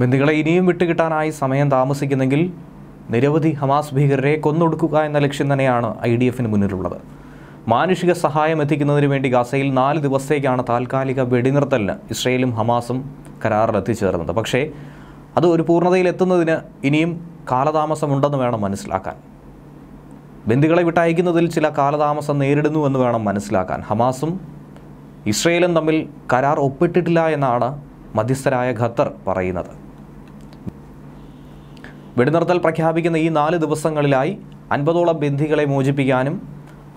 ബന്ധുക്കളെ ഇനിയും വിട്ടുകിട്ടാനായി സമയം താമസിക്കുന്നെങ്കിൽ നിരവധി ഹമാസ് ഭീകരരെ കൊന്നൊടുക്കുക എന്ന ലക്ഷ്യം തന്നെയാണ് ഐ ഡി എഫിന് മുന്നിലുള്ളത് മാനുഷിക സഹായം എത്തിക്കുന്നതിന് വേണ്ടി ഗസയിൽ നാല് ദിവസത്തേക്കാണ് താൽക്കാലിക വെടിനിർത്തലിന് ഇസ്രയേലും ഹമാസും കരാറിൽ എത്തിച്ചേർന്നത് പക്ഷേ അത് ഒരു പൂർണ്ണതയിൽ എത്തുന്നതിന് ഇനിയും കാലതാമസമുണ്ടെന്ന് വേണം മനസ്സിലാക്കാൻ ബന്ധുക്കളെ വിട്ടയക്കുന്നതിൽ ചില കാലതാമസം എന്ന് വേണം മനസ്സിലാക്കാൻ ഹമാസും ഇസ്രയേലും തമ്മിൽ കരാർ ഒപ്പിട്ടിട്ടില്ല എന്നാണ് മധ്യസ്ഥരായ ഖത്തർ പറയുന്നത് വെടിനിർത്തൽ പ്രഖ്യാപിക്കുന്ന ഈ നാല് ദിവസങ്ങളിലായി അൻപതോളം ബന്ധികളെ മോചിപ്പിക്കാനും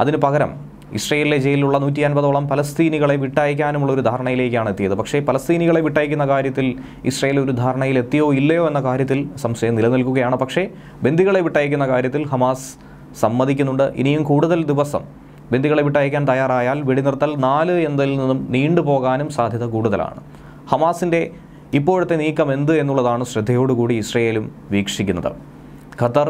അതിനു പകരം ഇസ്രയേലിലെ ജയിലിലുള്ള നൂറ്റി അൻപതോളം പലസ്തീനികളെ വിട്ടയക്കാനുമുള്ള ഒരു ധാരണയിലേക്കാണ് എത്തിയത് പക്ഷേ പലസ്തീനികളെ വിട്ടയക്കുന്ന കാര്യത്തിൽ ഇസ്രയേൽ ഒരു ധാരണയിൽ എത്തിയോ ഇല്ലയോ എന്ന കാര്യത്തിൽ സംശയം നിലനിൽക്കുകയാണ് പക്ഷേ ബന്ധികളെ വിട്ടയക്കുന്ന കാര്യത്തിൽ ഹമാസ് സമ്മതിക്കുന്നുണ്ട് ഇനിയും കൂടുതൽ ദിവസം ബന്ധികളെ വിട്ടയക്കാൻ തയ്യാറായാൽ വെടിനിർത്തൽ നാല് എന്നതിൽ നിന്നും നീണ്ടുപോകാനും സാധ്യത കൂടുതലാണ് ഹമാസിൻ്റെ ഇപ്പോഴത്തെ നീക്കം എന്ത് എന്നുള്ളതാണ് ശ്രദ്ധയോടുകൂടി ഇസ്രയേലും വീക്ഷിക്കുന്നത് ഖത്തർ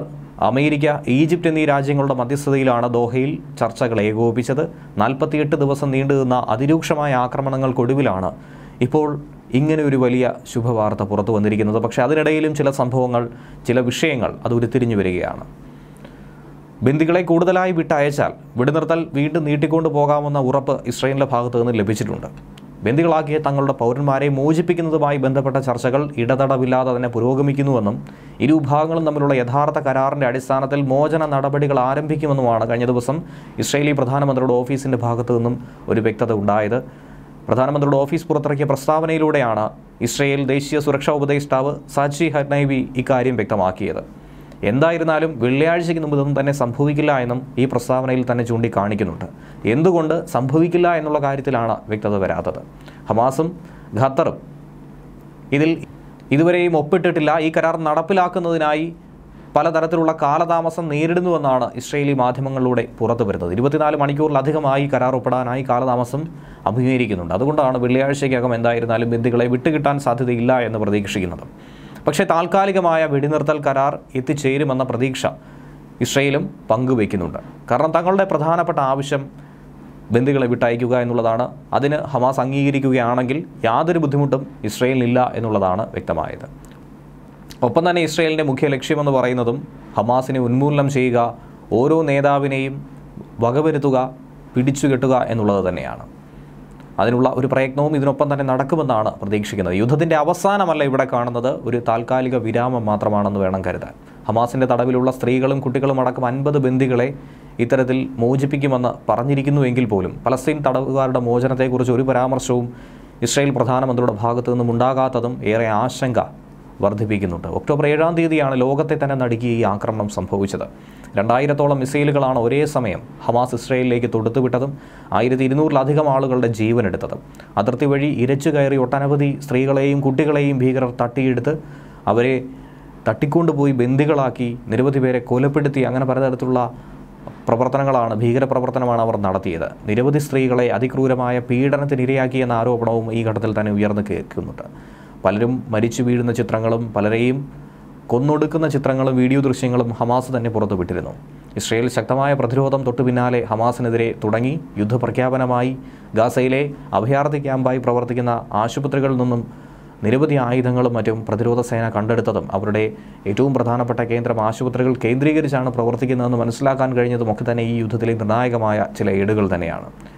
അമേരിക്ക ഈജിപ്റ്റ് എന്നീ രാജ്യങ്ങളുടെ മധ്യസ്ഥതയിലാണ് ദോഹയിൽ ചർച്ചകൾ ഏകോപിച്ചത് നാൽപ്പത്തിയെട്ട് ദിവസം നീണ്ടുനിന്ന അതിരൂക്ഷമായ ആക്രമണങ്ങൾക്കൊടുവിലാണ് ഇപ്പോൾ ഇങ്ങനെ ഒരു വലിയ ശുഭവാർത്ത പുറത്തു വന്നിരിക്കുന്നത് പക്ഷേ അതിനിടയിലും ചില സംഭവങ്ങൾ ചില വിഷയങ്ങൾ അത് ഉരുത്തിരിഞ്ഞു വരികയാണ് ബന്ദികളെ കൂടുതലായി വിട്ടയച്ചാൽ വെടിനിർത്തൽ വീണ്ടും നീട്ടിക്കൊണ്ടു പോകാമെന്ന ഉറപ്പ് ഇസ്രയേലിൻ്റെ ഭാഗത്തു നിന്ന് ലഭിച്ചിട്ടുണ്ട് ബന്ദികളാക്കിയ തങ്ങളുടെ പൗരന്മാരെ മോചിപ്പിക്കുന്നതുമായി ബന്ധപ്പെട്ട ചർച്ചകൾ ഇടതടവില്ലാതെ തന്നെ പുരോഗമിക്കുന്നുവെന്നും ഇരുവിഭാഗങ്ങളും തമ്മിലുള്ള യഥാർത്ഥ കരാറിൻ്റെ അടിസ്ഥാനത്തിൽ മോചന നടപടികൾ ആരംഭിക്കുമെന്നുമാണ് കഴിഞ്ഞ ദിവസം ഇസ്രയേലി പ്രധാനമന്ത്രിയുടെ ഓഫീസിൻ്റെ ഭാഗത്തു നിന്നും ഒരു വ്യക്തത ഉണ്ടായത് പ്രധാനമന്ത്രിയുടെ ഓഫീസ് പുറത്തിറക്കിയ പ്രസ്താവനയിലൂടെയാണ് ഇസ്രയേൽ ദേശീയ സുരക്ഷാ ഉപദേഷ്ടാവ് സാജി ഹർനൈവി ഇക്കാര്യം വ്യക്തമാക്കിയത് എന്തായിരുന്നാലും വെള്ളിയാഴ്ചയ്ക്ക് മുമ്പ് ഇതൊന്നും തന്നെ സംഭവിക്കില്ല എന്നും ഈ പ്രസ്താവനയിൽ തന്നെ ചൂണ്ടിക്കാണിക്കുന്നുണ്ട് എന്തുകൊണ്ട് സംഭവിക്കില്ല എന്നുള്ള കാര്യത്തിലാണ് വ്യക്തത വരാത്തത് ഹമാസും ഖത്തറും ഇതിൽ ഇതുവരെയും ഒപ്പിട്ടിട്ടില്ല ഈ കരാർ നടപ്പിലാക്കുന്നതിനായി പലതരത്തിലുള്ള കാലതാമസം നേരിടുന്നുവെന്നാണ് ഇസ്രയേലി മാധ്യമങ്ങളിലൂടെ പുറത്തു വരുന്നത് ഇരുപത്തിനാല് മണിക്കൂറിലധികമായി കരാർ ഒപ്പിടാനായി കാലതാമസം അഭിമുഖീകരിക്കുന്നുണ്ട് അതുകൊണ്ടാണ് വെള്ളിയാഴ്ചയ്ക്കകം എന്തായിരുന്നാലും ബന്ധുക്കളെ വിട്ടുകിട്ടാൻ സാധ്യതയില്ല എന്ന് പ്രതീക്ഷിക്കുന്നത് പക്ഷേ താൽക്കാലികമായ വെടിനിർത്തൽ കരാർ എത്തിച്ചേരുമെന്ന പ്രതീക്ഷ ഇസ്രയേലും പങ്കുവയ്ക്കുന്നുണ്ട് കാരണം തങ്ങളുടെ പ്രധാനപ്പെട്ട ആവശ്യം ബന്ധുക്കളെ വിട്ടയക്കുക എന്നുള്ളതാണ് അതിന് ഹമാസ് അംഗീകരിക്കുകയാണെങ്കിൽ യാതൊരു ബുദ്ധിമുട്ടും ഇസ്രയേലിനില്ല എന്നുള്ളതാണ് വ്യക്തമായത് ഒപ്പം തന്നെ ഇസ്രയേലിൻ്റെ മുഖ്യ ലക്ഷ്യമെന്ന് പറയുന്നതും ഹമാസിനെ ഉന്മൂലനം ചെയ്യുക ഓരോ നേതാവിനെയും വകവരുത്തുക പിടിച്ചുകെട്ടുക എന്നുള്ളത് തന്നെയാണ് അതിനുള്ള ഒരു പ്രയത്നവും ഇതിനൊപ്പം തന്നെ നടക്കുമെന്നാണ് പ്രതീക്ഷിക്കുന്നത് യുദ്ധത്തിൻ്റെ അവസാനമല്ല ഇവിടെ കാണുന്നത് ഒരു താൽക്കാലിക വിരാമം മാത്രമാണെന്ന് വേണം കരുതാൻ ഹമാസിൻ്റെ തടവിലുള്ള സ്ത്രീകളും കുട്ടികളും അടക്കം അൻപത് ബന്ദികളെ ഇത്തരത്തിൽ മോചിപ്പിക്കുമെന്ന് പറഞ്ഞിരിക്കുന്നുവെങ്കിൽ പോലും പലസ്തീൻ തടവുകാരുടെ മോചനത്തെക്കുറിച്ച് ഒരു പരാമർശവും ഇസ്രായേൽ പ്രധാനമന്ത്രിയുടെ ഭാഗത്തു നിന്നും ഉണ്ടാകാത്തതും ഏറെ ആശങ്ക വർദ്ധിപ്പിക്കുന്നുണ്ട് ഒക്ടോബർ ഏഴാം തീയതിയാണ് ലോകത്തെ തന്നെ നടുക്കിയ ഈ ആക്രമണം സംഭവിച്ചത് രണ്ടായിരത്തോളം മിസൈലുകളാണ് ഒരേ സമയം ഹമാസ് ഇസ്രയേലിലേക്ക് തൊടുത്തുവിട്ടതും ആയിരത്തി ഇരുന്നൂറിലധികം ആളുകളുടെ ജീവനെടുത്തതും അതിർത്തി വഴി ഇരച്ചു കയറി ഒട്ടനവധി സ്ത്രീകളെയും കുട്ടികളെയും ഭീകരർ തട്ടിയെടുത്ത് അവരെ തട്ടിക്കൊണ്ടുപോയി ബന്ദികളാക്കി നിരവധി പേരെ കൊലപ്പെടുത്തി അങ്ങനെ പലതരത്തിലുള്ള പ്രവർത്തനങ്ങളാണ് ഭീകരപ്രവർത്തനമാണ് അവർ നടത്തിയത് നിരവധി സ്ത്രീകളെ അതിക്രൂരമായ പീഡനത്തിനിരയാക്കിയെന്ന ആരോപണവും ഈ ഘട്ടത്തിൽ തന്നെ ഉയർന്നു കേൾക്കുന്നുണ്ട് പലരും മരിച്ചു വീഴുന്ന ചിത്രങ്ങളും പലരെയും കൊന്നൊടുക്കുന്ന ചിത്രങ്ങളും വീഡിയോ ദൃശ്യങ്ങളും ഹമാസ് തന്നെ പുറത്തുവിട്ടിരുന്നു ഇസ്രയേൽ ശക്തമായ പ്രതിരോധം തൊട്ടു പിന്നാലെ ഹമാസിനെതിരെ തുടങ്ങി യുദ്ധപ്രഖ്യാപനമായി ഗാസയിലെ അഭയാർത്ഥി ക്യാമ്പായി പ്രവർത്തിക്കുന്ന ആശുപത്രികളിൽ നിന്നും നിരവധി ആയുധങ്ങളും മറ്റും പ്രതിരോധ സേന കണ്ടെടുത്തതും അവരുടെ ഏറ്റവും പ്രധാനപ്പെട്ട കേന്ദ്രം ആശുപത്രികൾ കേന്ദ്രീകരിച്ചാണ് പ്രവർത്തിക്കുന്നതെന്ന് മനസ്സിലാക്കാൻ ഒക്കെ തന്നെ ഈ യുദ്ധത്തിലെ നിർണായകമായ ചില ഏടുകൾ തന്നെയാണ്